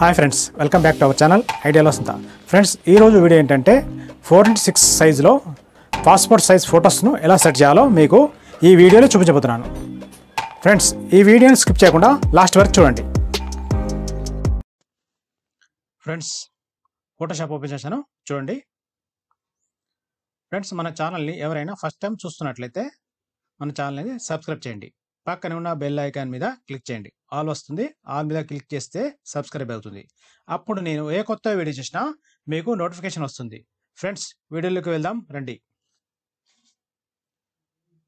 hi friends welcome back to our channel ఐడియాలో వస్తుందా friends ఈరోజు వీడియో ఏంటంటే ఫోర్ ఇంటూ సిక్స్ సైజులో పాస్పోర్ట్ సైజ్ ఫొటోస్ను ఎలా సెట్ చేయాలో మీకు ఈ వీడియోలో చూపించబోతున్నాను ఫ్రెండ్స్ ఈ వీడియోని స్కిప్ చేయకుండా లాస్ట్ వరకు చూడండి ఫ్రెండ్స్ ఫోటోషాప్ ఓపెన్ చేశాను చూడండి ఫ్రెండ్స్ మన ఛానల్ని ఎవరైనా ఫస్ట్ టైం చూస్తున్నట్లయితే మన ఛానల్ని సబ్స్క్రైబ్ చేయండి పక్కనే ఉన్న బెల్ ఐకాన్ మీద క్లిక్ చేయండి ఆల్ వస్తుంది ఆల్ మీద క్లిక్ చేస్తే సబ్స్క్రైబ్ అవుతుంది అప్పుడు నేను ఏ కొత్త వీడియో చేసినా మీకు నోటిఫికేషన్ వస్తుంది ఫ్రెండ్స్ వీడియోలోకి వెళ్దాం రండి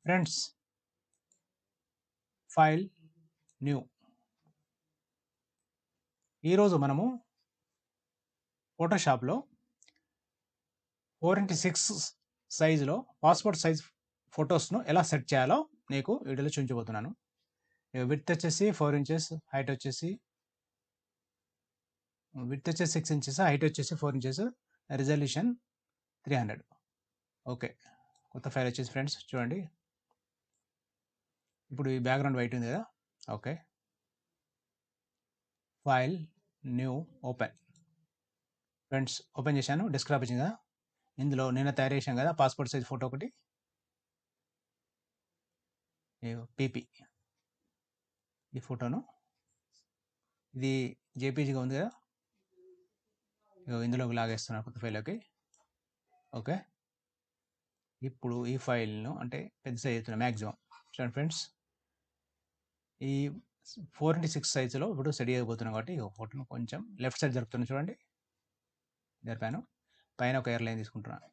ఫ్రెండ్స్ ఫైల్ న్యూ ఈరోజు మనము ఫోటోషాప్లో ఫోర్ ఇంటూ సిక్స్ సైజులో పాస్పోర్ట్ సైజ్ ఫొటోస్ను ఎలా సెట్ చేయాలో నీకు వీడియోలో చూపించబోతున్నాను విత్ వచ్చేసి ఫోర్ ఇంచెస్ హైట్ వచ్చేసి విత్ వచ్చేసి సిక్స్ ఇంచెస్ హైట్ వచ్చేసి four inches resolution three hundred okay కొత్త ఫైల్ వచ్చేసి ఫ్రెండ్స్ చూడండి ఇప్పుడు ఈ బ్యాక్గ్రౌండ్ వైట్ ఉంది కదా okay file new open friends open చేశాను డెస్క్టాప్ వచ్చింది కదా ఇందులో నిన్న తయారు చేశాను కదా పాస్పోర్ట్ సైజ్ ఫోటో ఒకటి పీపీ ఈ ఫోటోను ఇది జేపీజీగా ఉంది కదా ఇందులోకి లాగేస్తున్నాను కొత్త ఫైల్లోకి ఓకే ఇప్పుడు ఈ ఫైల్ను అంటే పెద్ద సైజ్ అవుతున్నాయి మ్యాక్సిమం చూడండి ఫ్రెండ్స్ ఈ ఫోర్ ఇంటూ సిక్స్ సైజులో ఇప్పుడు స్టడీ చేయబోతున్నాం కాబట్టి ఈ ఫోటోను కొంచెం లెఫ్ట్ సైడ్ జరుపుతున్నాను చూడండి జరిపాను పైన ఒక ఎయిర్ లైన్ తీసుకుంటున్నాను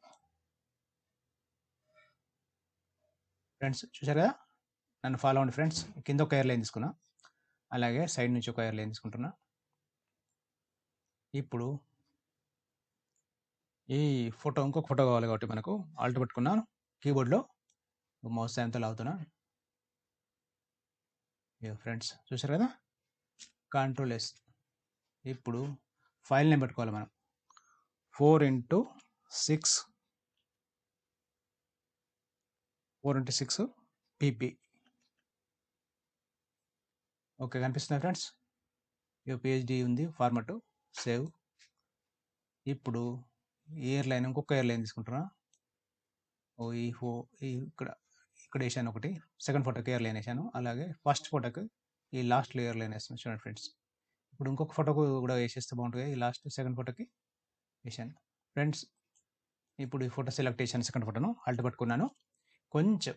ఫ్రెండ్స్ చూసారు కదా నన్ను ఫాలో అవ్వండి ఫ్రెండ్స్ కింద ఒక ఎయిర్ లైన్ అలాగే సైడ్ నుంచి ఒక ఎయిర్ లైన్ తీసుకుంటున్నా ఇప్పుడు ఈ ఫోటో ఇంకొక ఫోటో కావాలి కాబట్టి మనకు ఆల్ట్ పెట్టుకున్నాను కీబోర్డ్లో మౌస్ సాయంతో లాగుతున్నా ఫ్రెండ్స్ చూసారు కదా కంట్రోల్ ఎస్ ఇప్పుడు ఫైల్ నేమ్ పెట్టుకోవాలి మనం four into six four into six PP okay కనిపిస్తున్నాయి ఫ్రెండ్స్ ఇక పిహెచ్డి ఉంది ఫార్మాటు సేవ్ ఇప్పుడు ఇయర్ లైన్ ఇంకొక ఇయర్ లైన్ తీసుకుంటున్నా ఓ ఈ ఫో ఇక్కడ ఇక్కడ వేసాను ఒకటి సెకండ్ ఫోటోకి ఇయర్ లైన్ వేసాను అలాగే ఫస్ట్ ఫోటోకి ఈ లాస్ట్ ఇయర్ లైన్ వేస్తాను చూడండి ఫ్రెండ్స్ ఇప్పుడు ఇంకొక ఫోటోకు కూడా వేసేస్తే బాగుంటుంది ఈ లాస్ట్ సెకండ్ ఫోటోకి వేసాను ఫ్రెండ్స్ ఇప్పుడు ఈ ఫోటో సెలెక్ట్ చేశాను సెకండ్ ఫోటోను అల్ట్ పట్టుకున్నాను కొంచెం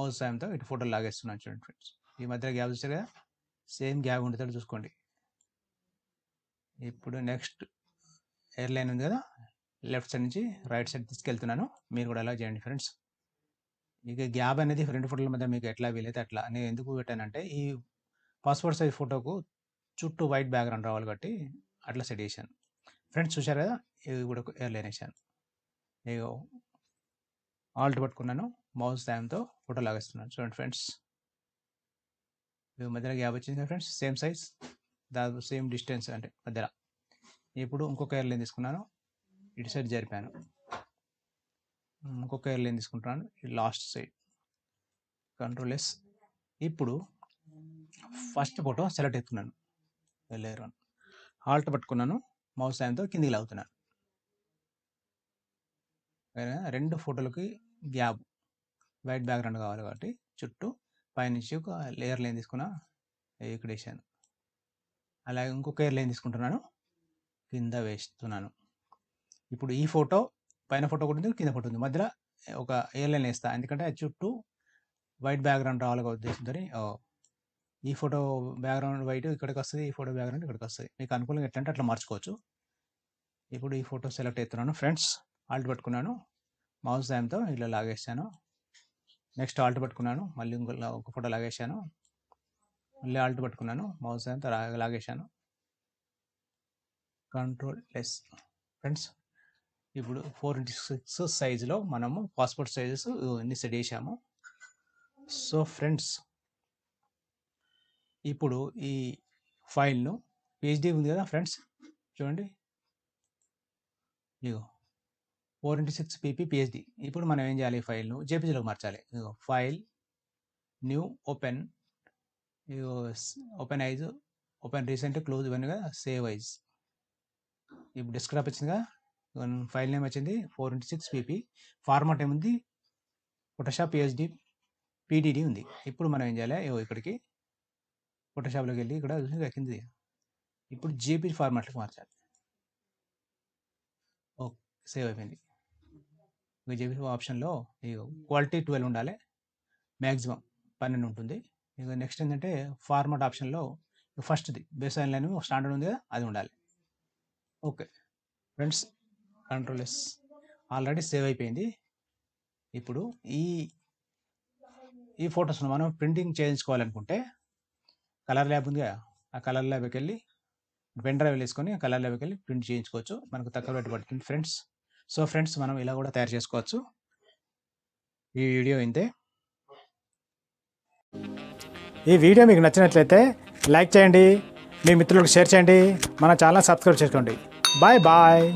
అవసరంతో ఇటు ఫోటో లాగేస్తున్నాను చూడండి ఫ్రెండ్స్ ఈ మధ్య గ్యాప్ చూసారు కదా సేమ్ గ్యాప్ ఉండేటట్టు చూసుకోండి ఇప్పుడు నెక్స్ట్ ఎయిర్లైన్ ఉంది కదా లెఫ్ట్ సైడ్ నుంచి రైట్ సైడ్ తీసుకెళ్తున్నాను మీరు కూడా అలా చేయండి ఫ్రెండ్స్ మీకు గ్యాప్ అనేది ఫ్రంట్ ఫోటోల మధ్య మీకు ఎట్లా వీలైతే అట్లా నేను ఎందుకు పెట్టానంటే ఈ పాస్పోర్ట్ సైజ్ ఫోటోకు చుట్టూ వైట్ బ్యాక్గ్రౌండ్ రావాలి కాబట్టి అట్లా సెట్ చేశాను ఫ్రెండ్స్ చూసారు కదా ఇది కూడా ఎయిర్లైన్ వేసాను నేను ఆల్ట్ పట్టుకున్నాను మౌస్ సాయంతో ఫోటో లాగేస్తున్నాను చూడండి ఫ్రెండ్స్ మధ్యలో గ్యాప్ వచ్చింది ఫ్రెండ్స్ సేమ్ సైజ్ దాదాపు సేమ్ డిస్టెన్స్ అంటే మధ్యలో ఇప్పుడు ఇంకొక ఎయిర్లైన్ తీసుకున్నాను ఇటు సైడ్ జరిపాను ఇంకొక ఎయిర్లైన్ తీసుకుంటున్నాను లాస్ట్ సైడ్ కంట్రోల్ ఎస్ ఇప్పుడు ఫస్ట్ ఫోటో సెలెక్ట్ అవుతున్నాను లేయర్ వన్ ఆల్ట్ పట్టుకున్నాను మౌస్ సాయంతో కిందికి లాగుతున్నాను రెండు ఫోటోలకి గ్యాప్ వైట్ బ్యాక్గ్రౌండ్ కావాలి కాబట్టి చుట్టూ పైనుంచి ఒక లేయర్ లైన్ తీసుకున్న ఇక్కడ వేసాను అలాగే ఇంకొక ఎయిర్ లైన్ తీసుకుంటున్నాను కింద వేస్తున్నాను ఇప్పుడు ఈ ఫోటో పైన ఫోటో ఒకటి ఉంది కింద ఫోటో ఉంది మధ్యలో ఒక ఎయిర్ లైన్ వేస్తాను ఎందుకంటే చుట్టూ వైట్ బ్యాక్గ్రౌండ్ రావాలిగా ఉద్దేశంతో ఈ ఫోటో బ్యాక్గ్రౌండ్ వైట్ ఇక్కడికి వస్తుంది ఈ ఫోటో బ్యాక్గ్రౌండ్ ఇక్కడికి వస్తుంది మీకు అనుకూలంగా ఎట్లంటే అట్లా మార్చుకోవచ్చు ఇప్పుడు ఈ ఫోటో సెలెక్ట్ అవుతున్నాను ఫ్రెండ్స్ ఆల్ట్ పెట్టుకున్నాను మౌస్ దాంతో ఇలా లాగేసాను నెక్స్ట్ ఆల్ట్ పట్టుకున్నాను మళ్ళీ ఇంకో ఒక ఫోటో లాగేశాను మళ్ళీ ఆల్ట్ పట్టుకున్నాను మౌస్ అంతా లాగేశాను కంట్రోల్ లెస్ ఫ్రెండ్స్ ఇప్పుడు ఫోర్ ఇంటూ సిక్స్ సైజులో మనము పాస్పోర్ట్ సైజెస్ ఇవన్నీ సెట్ చేసాము సో ఫ్రెండ్స్ ఇప్పుడు ఈ ఫైల్ను పిహెచ్డి ఉంది కదా ఫ్రెండ్స్ చూడండి ఇగో four into six PP PSD ఇప్పుడు మనం ఏం చేయాలి ఫైల్ను జేపీజీలోకి మార్చాలి file new open open as open recent close ఇవన్నీ కదా సేవ్ ఐజ్ ఇప్పుడు డిస్క్రాప్ వచ్చిందిగా ఫైల్ నేమ్ వచ్చింది four into six PP format ఏముంది ఫోటోషాప్ పిహెచ్డి పీడీడీ ఉంది ఇప్పుడు మనం ఏం చేయాలి ఇక్కడికి ఫోటోషాప్లోకి వెళ్ళి ఇక్కడ కింది ఇప్పుడు జేపీ ఫార్మాట్లోకి మార్చాలి ఓకే సేవ్ అయిపోయింది మీకు చెప్పిన ఆప్షన్లో క్వాలిటీ ట్వెల్వ్ ఉండాలి మ్యాక్సిమం పన్నెండు ఉంటుంది ఇక నెక్స్ట్ ఏంటంటే ఫార్మాట్ ఆప్షన్లో ఫస్ట్ది బేస్ లైన్ లైన్ స్టాండర్డ్ ఉంది కదా అది ఉండాలి okay friends control S already save అయిపోయింది ఇప్పుడు ఈ ఈ ఫొటోస్ను మనం ప్రింటింగ్ చేయించుకోవాలనుకుంటే కలర్ ల్యాబ్ ఉంది కదా ఆ కలర్ ల్యాబ్కి వెళ్ళి పెన్ డ్రైవ్ వేసుకొని కలర్ ల్యాబ్కి వెళ్ళి ప్రింట్ చేయించుకోవచ్చు మనకు తక్కువ రేటు పడుతుంది ఫ్రెండ్స్ సో ఫ్రెండ్స్ మనం ఇలా కూడా తయారు చేసుకోవచ్చు ఈ వీడియో ఇంతే ఈ వీడియో మీకు నచ్చినట్లయితే లైక్ చేయండి మీ మిత్రులకు షేర్ చేయండి మన ఛానల్ సబ్స్క్రైబ్ చేసుకోండి బాయ్ బాయ్